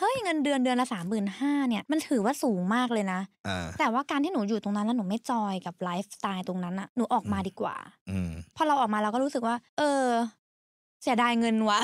เฮ้ยเงินเดือนเดือนละสามหมื่นห้าเนี่ยมันถือว่าสูงมากเลยนะแต่ว่าการที่หนูอยู่ตรงนั้นแล้วหนูไม่จอยกับไลฟ์สไตล์ตรงนั้นอะหนูออกมาดีกว่าอพอเราออกมาเราก็รู้สึกว่า เออ เสียดายเงินวะ